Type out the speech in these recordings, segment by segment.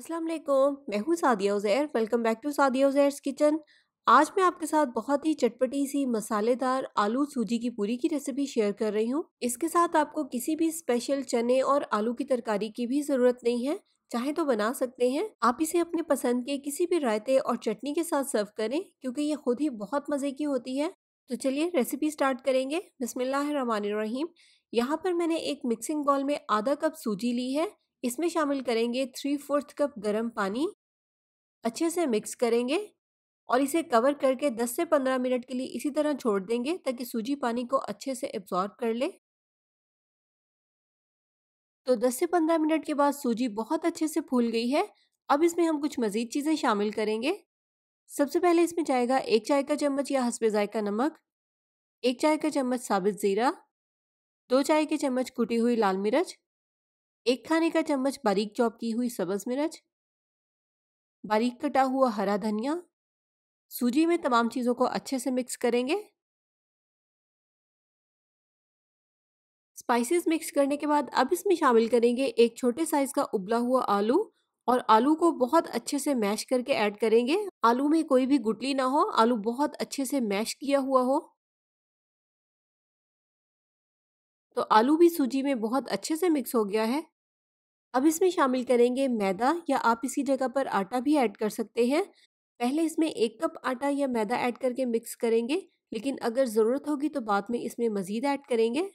अस्सलाम वालेकुम मैं हूँ Sadia Uzair welcome back to Sadia Uzair's kitchen आज मैं आपके साथ बहुत ही चटपटी सी मसालेदार आलू सूजी की पूरी की रेसिपी शेयर कर रही हूँ इसके साथ आपको किसी भी स्पेशल चने और आलू की तरकारी की भी ज़रूरत नहीं है चाहे तो बना सकते हैं आप इसे अपने पसंद के किसी भी रायते और चटनी के साथ सर्व करें क्योंकि ये खुद ही बहुत मज़े की होती है तो चलिए रेसिपी स्टार्ट करेंगे बसमिल्लर रहीम यहाँ पर मैंने एक मिक्सिंग बॉल में आधा कप सूजी ली है इसमें शामिल करेंगे थ्री फोर्थ कप गर्म पानी अच्छे से मिक्स करेंगे और इसे कवर करके 10 से 15 मिनट के लिए इसी तरह छोड़ देंगे ताकि सूजी पानी को अच्छे से एब्जॉर्ब कर ले तो 10 से 15 मिनट के बाद सूजी बहुत अच्छे से फूल गई है अब इसमें हम कुछ मज़ीद चीज़ें शामिल करेंगे सबसे पहले इसमें जाएगा एक चाय का चम्मच या हंसपे जायका नमक एक चाय का चम्मच साबित ज़ीरा दो चाय के चम्मच कुटी हुई लाल मिर्च एक खाने का चम्मच बारीक चॉप की हुई सब्ज मिर्च बारीक कटा हुआ हरा धनिया सूजी में तमाम चीज़ों को अच्छे से मिक्स करेंगे स्पाइसेस मिक्स करने के बाद अब इसमें शामिल करेंगे एक छोटे साइज़ का उबला हुआ आलू और आलू को बहुत अच्छे से मैश करके ऐड करेंगे आलू में कोई भी गुटली ना हो आलू बहुत अच्छे से मैश किया हुआ हो तो आलू भी सूजी में बहुत अच्छे से मिक्स हो गया है अब इसमें शामिल करेंगे मैदा या आप इसी जगह पर आटा भी ऐड कर सकते हैं पहले इसमें एक कप आटा या मैदा ऐड करके मिक्स करेंगे लेकिन अगर ज़रूरत होगी तो बाद में इसमें मज़ीद ऐड करेंगे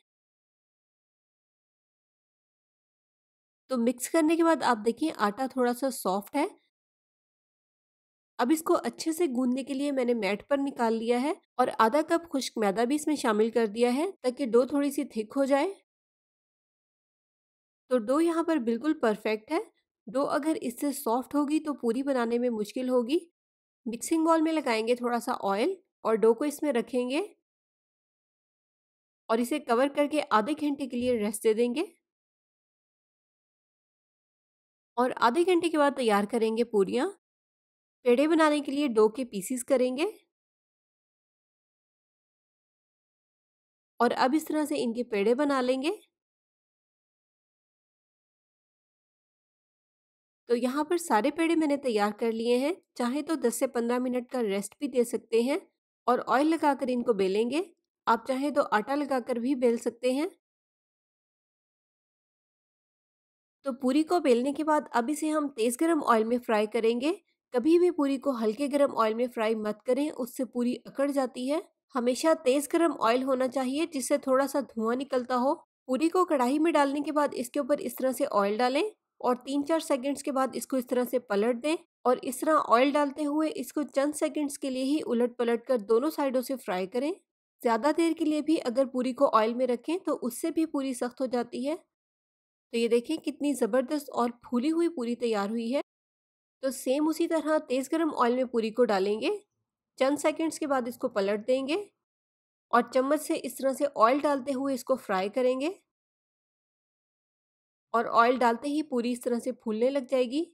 तो मिक्स करने के बाद आप देखिए आटा थोड़ा सा सॉफ्ट है अब इसको अच्छे से गूंदने के लिए मैंने मैट पर निकाल लिया है और आधा कप खुश्क मैदा भी इसमें शामिल कर दिया है ताकि डो थोड़ी सी थिक हो जाए तो डो यहाँ पर बिल्कुल परफेक्ट है डो अगर इससे सॉफ्ट होगी तो पूरी बनाने में मुश्किल होगी मिक्सिंग बॉल में लगाएंगे थोड़ा सा ऑयल और डो को इसमें रखेंगे और इसे कवर करके आधे घंटे के लिए रेस्ट दे देंगे और आधे घंटे के बाद तैयार करेंगे पूरियाँ पेड़े बनाने के लिए डो के पीसीस करेंगे और अब इस तरह से इनके पेड़े बना लेंगे तो यहाँ पर सारे पेड़े मैंने तैयार कर लिए हैं चाहे तो 10 से 15 मिनट का रेस्ट भी दे सकते हैं और ऑयल लगाकर इनको बेलेंगे आप चाहे तो आटा लगाकर भी बेल सकते हैं तो पूरी को बेलने के बाद अब इसे हम तेज़ गर्म ऑयल में फ्राई करेंगे कभी भी पूरी को हल्के गर्म ऑयल में फ्राई मत करें उससे पूरी अकड़ जाती है हमेशा तेज़ गर्म ऑयल होना चाहिए जिससे थोड़ा सा धुआं निकलता हो पूरी को कढ़ाई में डालने के बाद इसके ऊपर इस तरह से ऑयल डालें और तीन चार सेकंड्स के बाद इसको इस तरह से पलट दें और इस तरह ऑयल डालते हुए इसको चंद सेकंड्स के लिए ही उलट पलट कर दोनों साइडों से फ्राई करें ज़्यादा देर के लिए भी अगर पूरी को ऑयल में रखें तो उससे भी पूरी सख्त हो जाती है तो ये देखें कितनी ज़बरदस्त और फूली हुई पूरी तैयार हुई है तो सेम उसी तरह तेज़ गर्म ऑयल में पूरी को डालेंगे चंद सेकेंड्स के बाद इसको पलट देंगे और चम्मच से इस तरह से ऑयल डालते हुए इसको फ्राई करेंगे और ऑयल डालते ही पूरी इस तरह से फूलने लग जाएगी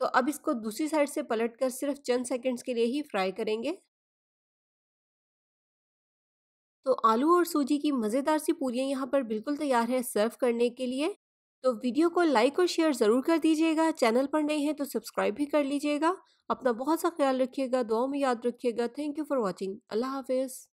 तो अब इसको दूसरी साइड से पलटकर सिर्फ चंद सेकंड्स के लिए ही फ्राई करेंगे तो आलू और सूजी की मज़ेदार सी पूरियाँ यहाँ पर बिल्कुल तैयार है सर्व करने के लिए तो वीडियो को लाइक और शेयर ज़रूर कर दीजिएगा चैनल पर नए हैं तो सब्सक्राइब भी कर लीजिएगा अपना बहुत सा ख्याल रखिएगा दुआ में याद रखिएगा थैंक यू फॉर वॉचिंग अल्लाह हाफिज़